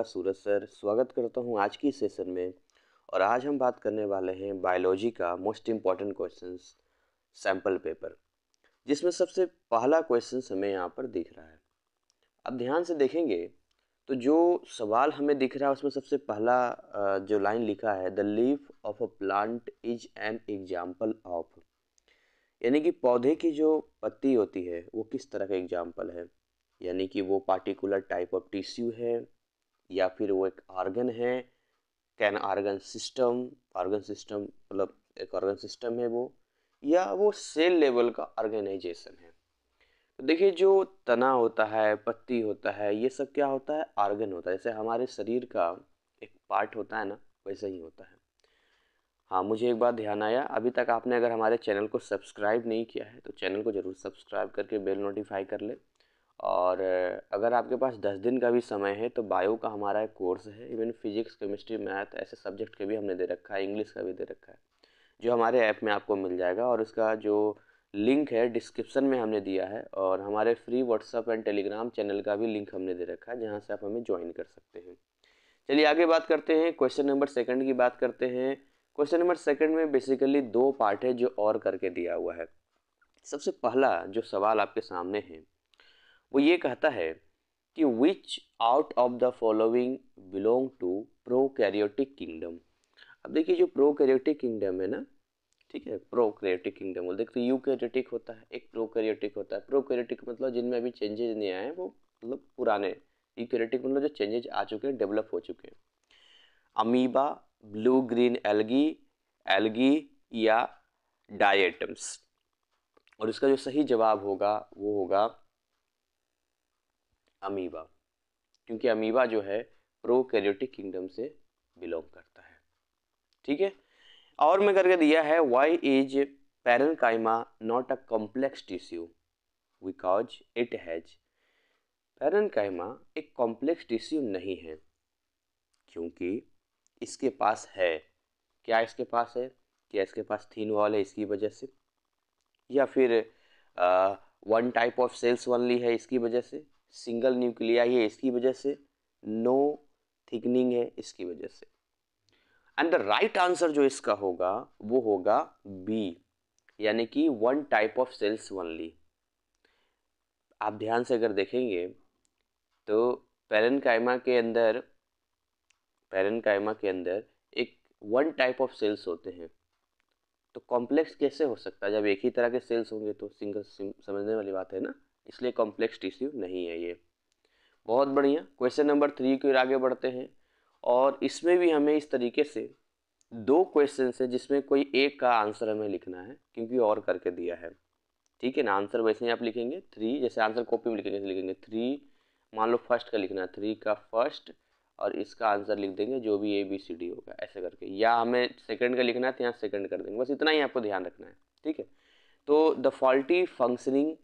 आपका सूरज सर स्वागत करता हूं आज की सेशन में और आज हम बात करने वाले हैं बायोलॉजी का most important question sample paper जिसमें सबसे पहला क्वेश्चन हमें यहाँ पर दिख रहा है अब ध्यान से देखेंगे तो जो सवाल हमें दिख रहा है उसमें सबसे पहला जो लाइन लिखा है the leaf of a plant is an example of यानी कि पौधे की जो पत्ती होती है वो किस तरह का एग्जाम्पल है यानी कि वो पार्टिकुलर टाइप ऑफ टिश्यू है या फिर वो एक आर्गन है can organ system organ system मतलब एक ऑर्गन सिस्टम है वो या वो सेल लेवल का ऑर्गेनाइजेशन है तो देखिए जो तना होता है पत्ती होता है ये सब क्या होता है आर्गन होता है जैसे हमारे शरीर का एक पार्ट होता है ना वैसे ही होता है हाँ मुझे एक बात ध्यान आया अभी तक आपने अगर हमारे चैनल को सब्सक्राइब नहीं किया है तो चैनल को ज़रूर सब्सक्राइब करके बेल नोटिफाई कर ले और अगर आपके पास दस दिन का भी समय है तो बायो का हमारा एक कोर्स है इवन फिजिक्स केमिस्ट्री मैथ ऐसे सब्जेक्ट के भी हमने दे रखा है इंग्लिश का भी दे रखा है जो हमारे ऐप में आपको मिल जाएगा और उसका जो लिंक है डिस्क्रिप्शन में हमने दिया है और हमारे free WhatsApp and Telegram channel का भी लिंक हमने दे रखा है जहाँ से आप हमें ज्वाइन कर सकते हैं चलिए आगे बात करते हैं क्वेश्चन नंबर सेकंड की बात करते हैं क्वेश्चन नंबर सेकंड में बेसिकली दो पार्ट है जो और करके दिया हुआ है सबसे पहला जो सवाल आपके सामने है वो ये कहता है कि which out of the following belong to prokaryotic kingdom अब देखिए जो प्रो कैरियोटिक किंगडम है ना ठीक है प्रो कैरियोटिक किंगडम बोलते तो यू कैरियोटिक होता है एक प्रो कैरियोटिक होता है प्रो कैरियोटिक मतलब जिनमें अभी चेंजेज नहीं आए हैं वो मतलब पुराने यू कैरियोटिक मतलब जो चेंजेज आ चुके हैं डेवलप हो चुके हैं amoeba blue green algae algae या डाइटम्स और इसका जो सही जवाब होगा वो होगा अमीबा क्योंकि अमीबा जो है प्रोकैरियोटिक किंगडम से बिलोंग करता है ठीक है और मैं करके दिया है why is xylem not a complex tissue because it has xylem एक कॉम्प्लेक्स टिश्यू नहीं है क्योंकि इसके पास है क्या इसके पास है क्या इसके पास थीन वॉल है इसकी वजह से या फिर one type of cells only है इसकी वजह से सिंगल न्यूक्लिया है इसकी वजह से नो थिकनिंग है इसकी वजह से एंड द राइट आंसर जो इसका होगा वो होगा बी यानी कि one type of cells only आप ध्यान से अगर देखेंगे तो कायमा के अंदर कायमा के अंदर एक वन टाइप ऑफ सेल्स होते हैं तो कॉम्प्लेक्स कैसे हो सकता है जब एक ही तरह के सेल्स होंगे तो सिंगल समझने वाली बात है ना इसलिए कॉम्प्लेक्स टिश्यू नहीं है ये बहुत बढ़िया क्वेश्चन नंबर थ्री की ओर आगे बढ़ते हैं और इसमें भी हमें इस तरीके से दो क्वेश्चन है जिसमें कोई एक का आंसर हमें लिखना है क्योंकि और करके दिया है ठीक है ना आंसर वैसे ही आप लिखेंगे थ्री जैसे आंसर कॉपी में लिखेंगे लिखेंगे थ्री मान लो फर्स्ट का लिखना है थ्री का फर्स्ट और इसका आंसर लिख देंगे जो भी ए बी सी डी होगा ऐसे करके या हमें सेकंड का लिखना है तो यहाँ सेकंड कर देंगे बस इतना ही आपको ध्यान रखना है ठीक है तो द फॉल्टी फंक्शनिंग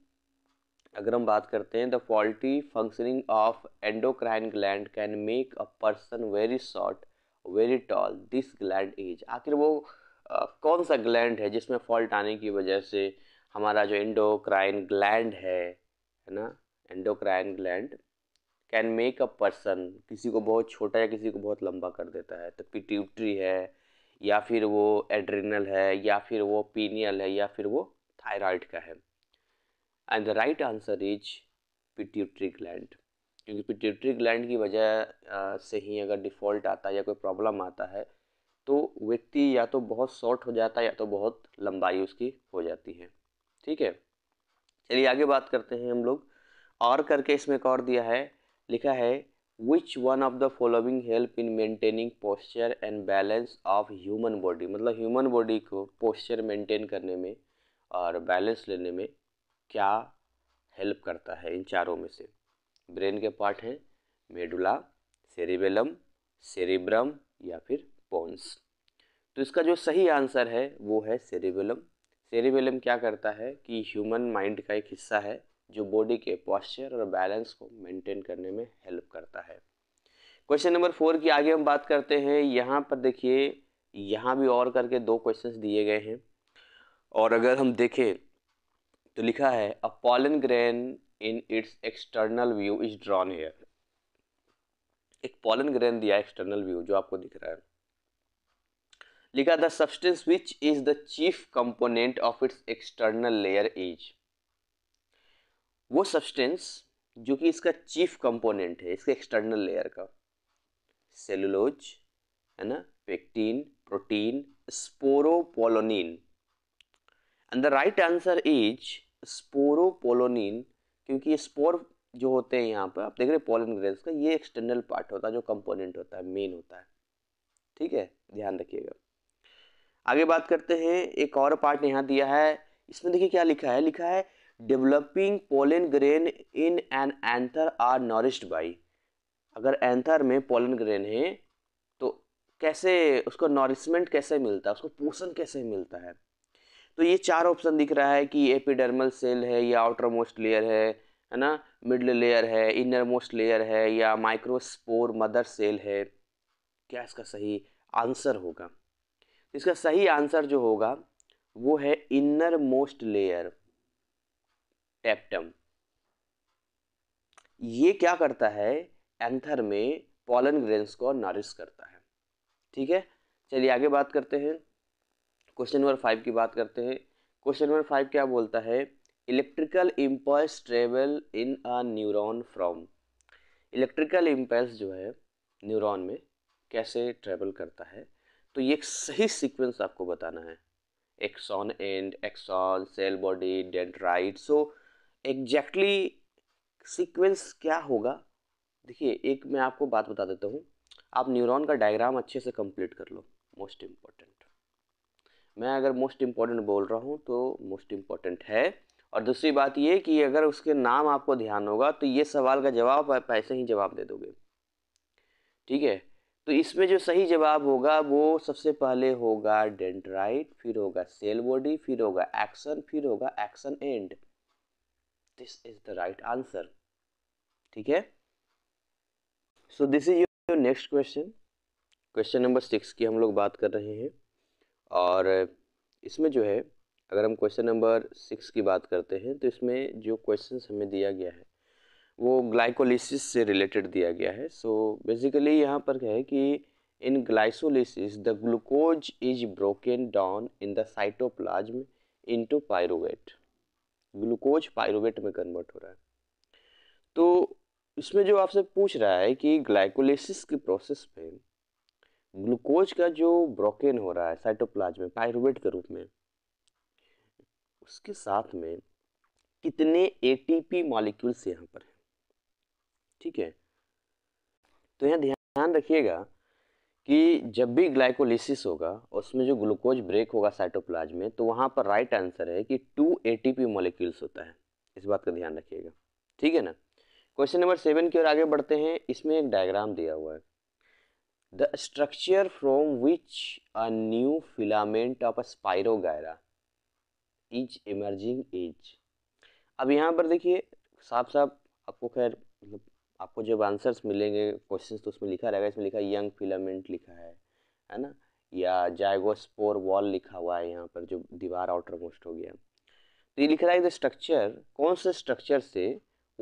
अगर हम बात करते हैं the faulty functioning of endocrine gland can make a person very short very tall this gland as आखिर वो आ, कौन सा ग्लैंड है जिसमें फॉल्ट आने की वजह से हमारा जो एंडोक्राइन ग्लैंड है है ना endocrine gland can make a person किसी को बहुत छोटा या किसी को बहुत लंबा कर देता है तो पिट्यूटरी है या फिर वो एड्रिनल है या फिर वो पीनियल है या फिर वो थायराइड का है and the right answer is pituitary gland क्योंकि पिट्यूट्री ग्लैंड की वजह से ही अगर डिफ़ॉल्ट आता है या कोई प्रॉब्लम आता है तो व्यक्ति या तो बहुत शॉर्ट हो जाता है या तो बहुत लंबाई उसकी हो जाती है ठीक है चलिए आगे बात करते हैं हम लोग और करके इसमें एक और दिया है लिखा है which one of the following help in maintaining posture and balance of human body मतलब ह्यूमन बॉडी को पोस्चर मेंटेन करने में और बैलेंस लेने में क्या हेल्प करता है इन चारों में से ब्रेन के पार्ट हैं मेडुला सेरिबेलम सेरिब्रम या फिर पोन्स तो इसका जो सही आंसर है वो है सेरिबेलम सेरिबेलम क्या करता है कि ह्यूमन माइंड का एक हिस्सा है जो बॉडी के पॉस्चर और बैलेंस को मेंटेन करने में हेल्प करता है क्वेश्चन नंबर फोर की आगे हम बात करते हैं यहाँ पर देखिए यहाँ भी और करके दो क्वेश्चन दिए गए हैं और अगर हम देखें तो लिखा है a pollen grain in its external view is drawn here एक पॉलन ग्रेन दिया एक्सटर्नल व्यू जो आपको दिख रहा है लिखा the substance which is the chief component of its external layer is वो सब्सटेंस जो कि इसका चीफ कंपोनेंट है इसके एक्सटर्नल लेयर का सेलुलोज है ना pectin protein sporopollenin and the right answer is sporopollenin क्योंकि ये स्पोर जो होते हैं यहाँ पर आप देख रहे हैं पोलन ग्रेन्स का ये एक्सटर्नल पार्ट होता है जो कंपोनेंट होता है मेन होता है ठीक है ध्यान रखिएगा आगे बात करते हैं एक और पार्ट यहाँ दिया है इसमें देखिए क्या लिखा है लिखा है developing pollen grain in an anther are nourished by अगर एंथर में पोलन ग्रेन है तो कैसे उसको नॉरिशमेंट कैसे मिलता है उसको पोषण कैसे मिलता है तो ये चार ऑप्शन दिख रहा है कि एपिडर्मल सेल है या आउटर मोस्ट लेयर है है ना मिडल लेयर है इनर मोस्ट लेयर है या माइक्रोस्पोर मदर सेल है क्या इसका सही आंसर होगा इसका सही आंसर जो होगा वो है इनर मोस्ट लेयर टैप्टम ये क्या करता है एंथर में पॉलन ग्रेन्स को नरिश करता है ठीक है चलिए आगे बात करते हैं क्वेश्चन नंबर फाइव की बात करते हैं क्वेश्चन नंबर फाइव क्या बोलता है electrical impulse travel in a neuron from electrical impulse जो है न्यूरॉन में कैसे ट्रेवल करता है तो ये एक सही सीक्वेंस आपको बताना है axon and axon cell body dendrite so exactly sequence क्या होगा देखिए एक मैं आपको बात बता देता हूँ आप न्यूरॉन का डायग्राम अच्छे से कंप्लीट कर लो मोस्ट इम्पॉर्टेंट मैं अगर मोस्ट इम्पॉर्टेंट बोल रहा हूँ तो मोस्ट इम्पॉर्टेंट है और दूसरी बात ये कि अगर उसके नाम आपको ध्यान होगा तो ये सवाल का जवाब आप ऐसे ही जवाब दे दोगे ठीक है तो इसमें जो सही जवाब होगा वो सबसे पहले होगा डेंड्राइट फिर होगा सेल बॉडी फिर होगा एक्शन फिर होगा action and this is the right answer ठीक है so this is your next question question number six की हम लोग बात कर रहे हैं और इसमें जो है अगर हम क्वेश्चन नंबर सिक्स की बात करते हैं तो इसमें जो क्वेश्चन हमें दिया गया है वो ग्लाइकोलिसिस से रिलेटेड दिया गया है सो बेसिकली यहाँ पर है कि in glycolysis the glucose is broken down in the cytoplasm into pyruvate glucose pyruvate में कन्वर्ट हो रहा है तो इसमें जो आपसे पूछ रहा है कि ग्लाइकोलिसिस के प्रोसेस में ग्लूकोज का जो ब्रोकेन हो रहा है साइटोप्लाज्म में पायरुवेट के रूप में उसके साथ में कितने एटीपी मॉलिक्यूल्स यहाँ पर हैं ठीक है तो यहाँ ध्यान रखिएगा कि जब भी ग्लाइकोलिसिस होगा उसमें जो ग्लूकोज ब्रेक होगा साइटोप्लाज में तो वहाँ पर राइट आंसर है कि टू एटीपी मॉलिक्यूल्स होता है इस बात का ध्यान रखिएगा ठीक है ना क्वेश्चन नंबर सेवन की ओर आगे बढ़ते हैं इसमें एक डायग्राम दिया हुआ है the structure from which a new filament of a spirogyra is emerging is अब यहाँ पर देखिए साफ साफ आपको खैर मतलब आपको जब आंसर्स मिलेंगे क्वेश्चंस तो उसमें लिखा रहेगा इसमें लिखा है यंग फिलामेंट लिखा है है ना या जायगोस्पोर वॉल लिखा हुआ है यहाँ पर जो दीवार आउटर मोस्ट हो गया तो ये लिख रहा है द स्ट्रक्चर कौन से स्ट्रक्चर से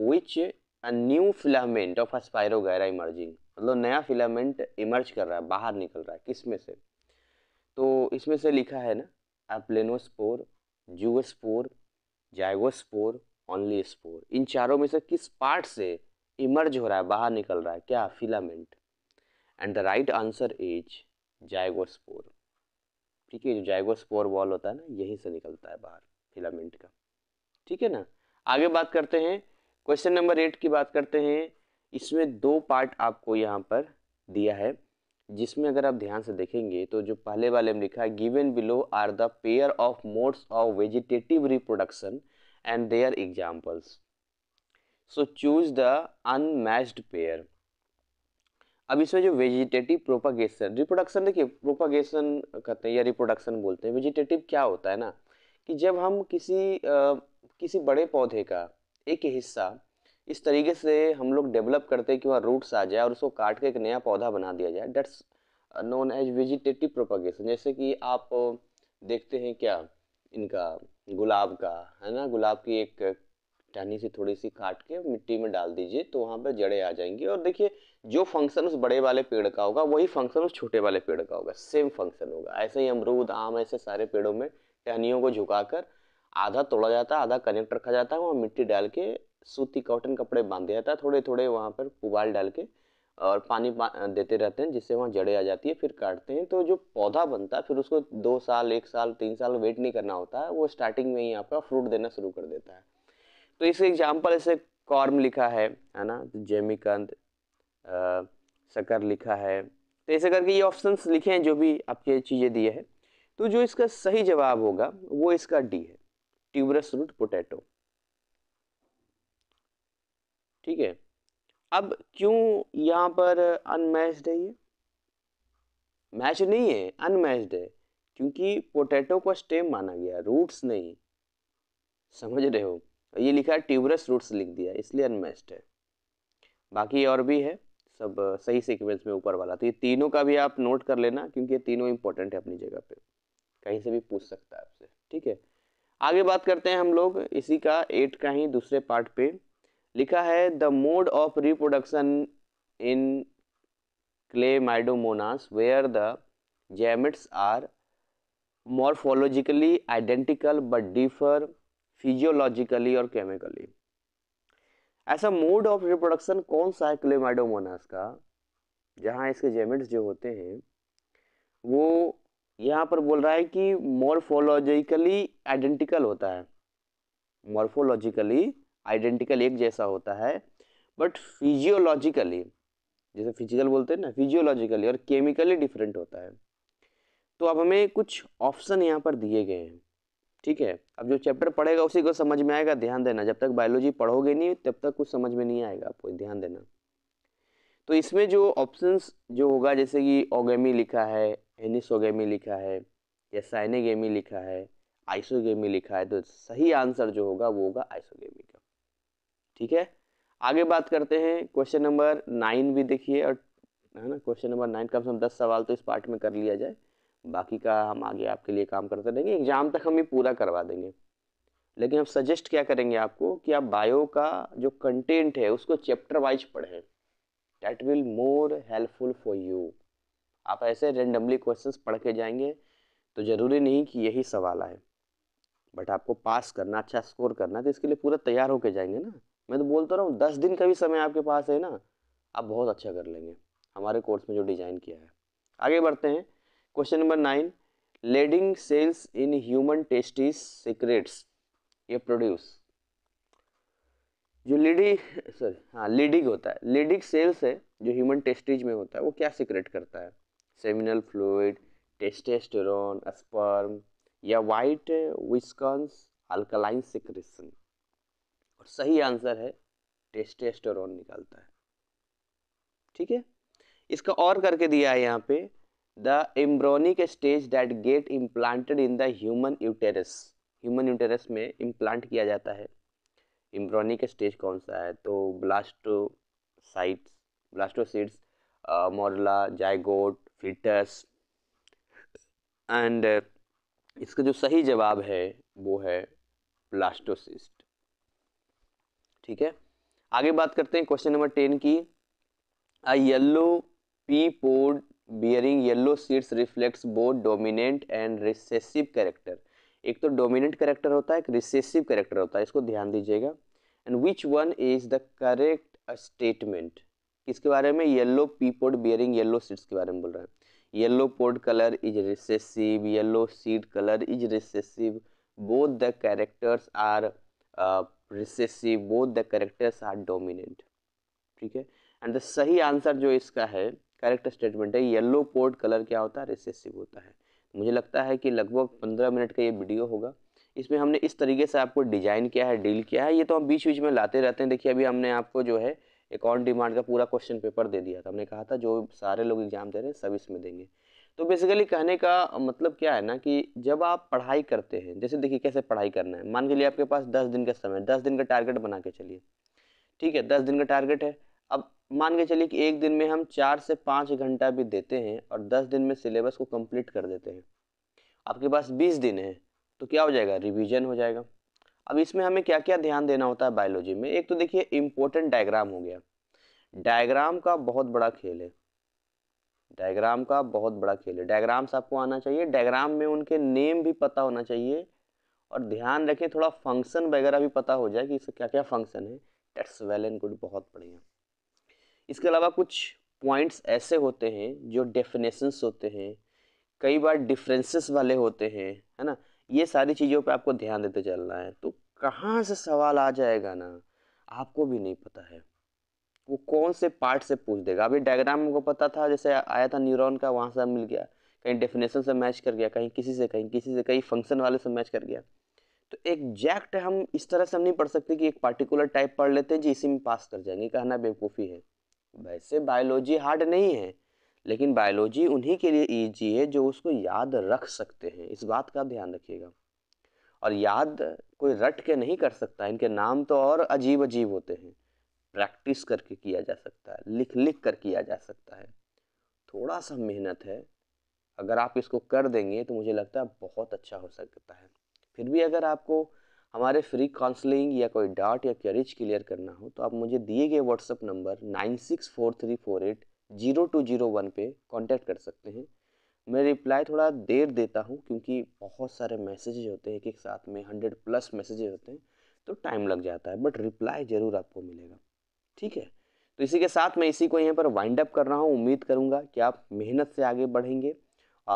which a new filament of a spirogyra emerging मतलब नया फिलामेंट इमर्ज कर रहा है बाहर निकल रहा है किस में से तो इसमें से लिखा है ना aplanospore zoospore zygospore only spore इन चारों में से किस पार्ट से इमर्ज हो रहा है बाहर निकल रहा है क्या filament and the right answer is zygospore ठीक है जो जाइगोस्पोर वॉल होता है ना यहीं से निकलता है बाहर फिलामेंट का ठीक है ना आगे बात करते हैं क्वेश्चन नंबर एट की बात करते हैं इसमें दो पार्ट आपको यहाँ पर दिया है जिसमें अगर आप ध्यान से देखेंगे तो जो पहले वाले में लिखा है given below are the pair of modes of vegetative reproduction and their examples so choose the unmatched pair अब इसमें जो वेजिटेटिव प्रोपागेशन रिप्रोडक्शन देखिए प्रोपागेशन कहते हैं या रिप्रोडक्शन बोलते हैं वेजिटेटिव क्या होता है ना कि जब हम किसी आ, किसी बड़े पौधे का एक हिस्सा इस तरीके से हम लोग डेवलप करते हैं कि वहाँ रूट्स आ जाए और उसको काट के एक नया पौधा बना दिया जाए that's known as vegetative propagation जैसे कि आप देखते हैं क्या इनका गुलाब का है ना गुलाब की एक टहनी से थोड़ी सी काट के मिट्टी में डाल दीजिए तो वहाँ पर जड़े आ जाएंगी और देखिए जो फंक्शन उस बड़े वाले पेड़ का होगा वही फंक्शन उस छोटे वाले पेड़ का होगा सेम फंक्शन होगा ऐसे ही अमरूद आम ऐसे सारे पेड़ों में टहनियों को झुकाकर आधा तोड़ा जाता है आधा कनेक्ट रखा जाता है वहाँ मिट्टी डाल के सूती कॉटन कपड़े बांध दिया जाता है थोड़े थोड़े वहाँ पर पुबाल डाल के और पानी पा, देते रहते हैं जिससे वहाँ जड़ें आ जाती है फिर काटते हैं तो जो पौधा बनता है फिर उसको दो साल एक साल तीन साल वेट नहीं करना होता है वो स्टार्टिंग में ही आपका फ्रूट देना शुरू कर देता है तो इस एग्जाम्पल ऐसे कॉर्म लिखा है है ना जेमिकंद शकर लिखा है तो ऐसे करके ये ऑप्शंस लिखे हैं जो भी आपके चीज़ें दिए हैं तो जो इसका सही जवाब होगा वो इसका डी है ट्यूबरस रूट पोटैटो ठीक है अब क्यों यहाँ पर अनमैच्ड है ये मैच नहीं है अनमैच्ड है क्योंकि पोटैटो को स्टेम माना गया रूट्स नहीं समझ रहे हो ये लिखा है ट्यूबरस रूट्स लिख दिया इसलिए अनमैच्ड है बाकी और भी है सब सही सीक्वेंस में ऊपर वाला तो ये तीनों का भी आप नोट कर लेना क्योंकि ये तीनों इंपॉर्टेंट है अपनी जगह पे कहीं से भी पूछ सकता है आपसे ठीक है आगे बात करते हैं हम लोग इसी का एट का ही दूसरे पार्ट पे लिखा है the mode of reproduction in chlamydomonas where the gametes are morphologically identical but differ physiologically और केमिकली ऐसा मोड ऑफ रिप्रोडक्शन कौन सा है क्लेमाइडोमोनास का जहाँ इसके जेमिट्स जो होते हैं वो यहाँ पर बोल रहा है कि मॉर्फोलॉजिकली आइडेंटिकल होता है मॉर्फोलॉजिकली आइडेंटिकल एक जैसा होता है बट फिजियोलॉजिकली जैसे फिजिकल बोलते हैं ना फिजियोलॉजिकली और केमिकली डिफरेंट होता है तो अब हमें कुछ ऑप्शन यहाँ पर दिए गए हैं ठीक है अब जो चैप्टर पढ़ेगा उसी को समझ में आएगा ध्यान देना जब तक बायोलॉजी पढ़ोगे नहीं तब तक कुछ समझ में नहीं आएगा आपको ध्यान देना तो इसमें जो ऑप्शंस जो होगा जैसे कि ओगेमी लिखा है एनिसोगेमी लिखा है या साइनेगेमी लिखा है आइसोगेमी लिखा है तो सही आंसर जो होगा वो होगा आइसोगेमी का ठीक है आगे बात करते हैं क्वेश्चन नंबर नाइन भी देखिए और है ना क्वेश्चन नंबर नाइन कम से कम दस सवाल तो इस पार्ट में कर लिया जाए बाकी का हम आगे आपके लिए काम करते रहेंगे एग्जाम तक हम ये पूरा करवा देंगे लेकिन हम सजेस्ट क्या करेंगे आपको कि आप बायो का जो कंटेंट है उसको चैप्टर वाइज पढ़ें that will more helpful for you आप ऐसे रेंडमली क्वेश्चंस पढ़ के जाएंगे तो ज़रूरी नहीं कि यही सवाल आए बट आपको पास करना अच्छा स्कोर करना तो इसके लिए पूरा तैयार होकर जाएंगे ना मैं तो बोलता रहा हूँ दस दिन का भी समय आपके पास है ना आप बहुत अच्छा कर लेंगे हमारे कोर्स में जो डिज़ाइन किया है आगे बढ़ते हैं question number nine Leydig cells in human testes secretes ये प्रोड्यूस जो लीडी सॉरी हाँ लिडिक होता है लिडिक सेल्स है जो ह्यूमन टेस्टिज में होता है वो क्या सिक्रेट करता है सेमिनल फ्लूड टेस्टेस्टेरोन स्पर्म या वाइट विस्कॉन्स अल्कलाइन सिक्रेशन और सही आंसर है टेस्टेस्टेरोन निकलता है ठीक है इसका और करके दिया है यहाँ पे the embryonic stage that get implanted in the human uterus human uterus में इम्प्लांट किया जाता है इम्ब्रॉनी का स्टेज कौन सा है तो blastocysts blastocysts morula zygote fetus and इसका जो सही जवाब है वो है ब्लास्टोसिस्ट ठीक है आगे बात करते हैं क्वेश्चन नंबर टेन की a yellow pea pod bearing yellow seeds reflects both dominant and recessive character एक तो डोमिनेंट कैरेक्टर होता है एक रिसेसिव कैरेक्टर होता है इसको ध्यान दीजिएगा and which one is the correct statement किसके बारे में yellow pod bearing yellow seeds के बारे में बोल रहे हैं yellow pod colour is recessive yellow seed colour is recessive both the characters are recessive both the characters are dominant ठीक है एंड द सही आंसर जो इसका है करेक्ट स्टेटमेंट है येलो पोर्ट कलर क्या होता है रिसेसिव होता है मुझे लगता है कि लगभग पंद्रह मिनट का ये वीडियो होगा इसमें हमने इस तरीके से आपको डिजाइन किया है डील किया है ये तो हम बीच बीच में लाते रहते हैं देखिए अभी हमने आपको जो है एक ऑन डिमांड का पूरा क्वेश्चन पेपर दे दिया था हमने कहा था जो सारे लोग एग्जाम दे रहे हैं सब इसमें देंगे तो बेसिकली कहने का मतलब क्या है ना कि जब आप पढ़ाई करते हैं जैसे देखिए कैसे पढ़ाई करना है मान के लिए आपके पास दस दिन का समय दस दिन का टारगेट बना के चलिए ठीक है दस दिन का टारगेट है अब मान के चलिए कि एक दिन में हम चार से पाँच घंटा भी देते हैं और दस दिन में सिलेबस को कंप्लीट कर देते हैं आपके पास बीस दिन है तो क्या हो जाएगा रिवीजन हो जाएगा अब इसमें हमें क्या क्या ध्यान देना होता है बायोलॉजी में एक तो देखिए इम्पोर्टेंट डायग्राम हो गया डायग्राम का बहुत बड़ा खेल है डायग्राम का बहुत बड़ा खेल है डायग्राम्स आपको आना चाहिए डायग्राम में उनके नेम भी पता होना चाहिए और ध्यान रखें थोड़ा फंक्शन वगैरह भी पता हो जाए कि इसका क्या क्या फंक्शन है डेट्स वेल एंड गुड बहुत बढ़िया इसके अलावा कुछ पॉइंट्स ऐसे होते हैं जो डेफिनेशंस होते हैं कई बार डिफ्रेंसेस वाले होते हैं है ना ये सारी चीज़ों पे आपको ध्यान देते चलना है तो कहाँ से सवाल आ जाएगा ना आपको भी नहीं पता है वो कौन से पार्ट से पूछ देगा अभी डायग्राम को पता था जैसे आया था न्यूरॉन का वहाँ से मिल गया कहीं डेफिनेशन से मैच कर गया कहीं किसी से कहीं किसी से कहीं फंक्शन वाले से मैच कर गया तो एग्जैक्ट हम इस तरह से हम नहीं पढ़ सकते कि एक पार्टिकुलर टाइप पढ़ लेते हैं जी इसी में पास कर जाएंगे कहना बेवकूफ़ी है वैसे बायोलॉजी हार्ड नहीं है लेकिन बायोलॉजी उन्हीं के लिए ईजी है जो उसको याद रख सकते हैं इस बात का ध्यान रखिएगा और याद कोई रट के नहीं कर सकता इनके नाम तो और अजीब अजीब होते हैं प्रैक्टिस करके किया जा सकता है लिख लिख कर किया जा सकता है थोड़ा सा मेहनत है अगर आप इसको कर देंगे तो मुझे लगता है बहुत अच्छा हो सकता है फिर भी अगर आपको हमारे फ्री काउंसलिंग या कोई डाउट या क्वेरीज क्लियर करना हो तो आप मुझे दिए गए WhatsApp number nine six four three four eight zero two zero one पर कॉन्टैक्ट कर सकते हैं मैं रिप्लाई थोड़ा देर देता हूँ क्योंकि बहुत सारे मैसेजेज होते हैं एक एक साथ में हंड्रेड प्लस मैसेजेज होते हैं तो टाइम लग जाता है बट रिप्लाई ज़रूर आपको मिलेगा ठीक है तो इसी के साथ मैं इसी को यहाँ पर वाइंड अप कर रहा हूँ उम्मीद करूँगा कि आप मेहनत से आगे बढ़ेंगे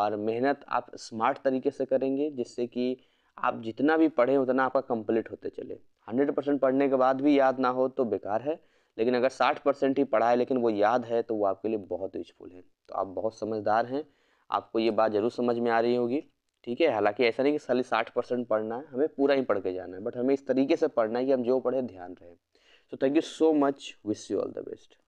और मेहनत आप स्मार्ट तरीके से करेंगे जिससे कि आप जितना भी पढ़ें उतना आपका कंप्लीट होते चले हंड्रेड परसेंट पढ़ने के बाद भी याद ना हो तो बेकार है लेकिन अगर साठ परसेंट ही पढ़ा है लेकिन वो याद है तो वो आपके लिए बहुत यूजफुल है तो आप बहुत समझदार हैं आपको ये बात ज़रूर समझ में आ रही होगी ठीक है हालांकि ऐसा नहीं कि खाली साठ परसेंट पढ़ना है हमें पूरा ही पढ़ के जाना है बट हमें इस तरीके से पढ़ना है कि हम जो पढ़े ध्यान रहे so thank you so much wish you all the best